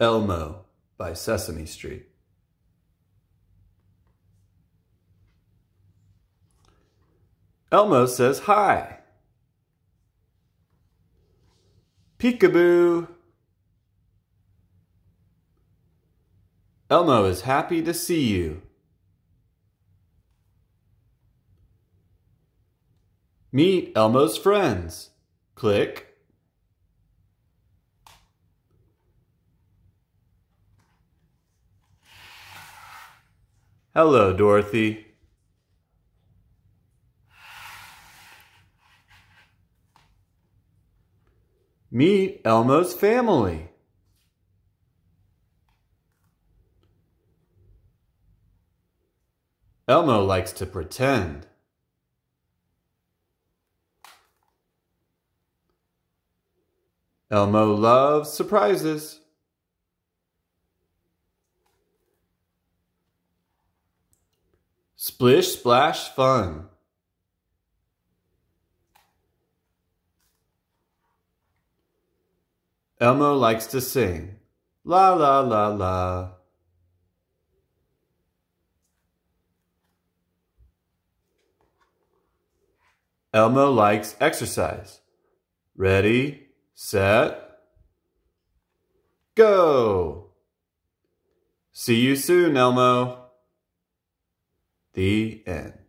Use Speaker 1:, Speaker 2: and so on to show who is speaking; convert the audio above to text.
Speaker 1: Elmo by Sesame Street. Elmo says hi. Peekaboo. Elmo is happy to see you. Meet Elmo's friends. Click. Hello, Dorothy. Meet Elmo's family. Elmo likes to pretend. Elmo loves surprises. Splish Splash Fun. Elmo likes to sing. La la la la. Elmo likes exercise. Ready, set, go. See you soon, Elmo. The end.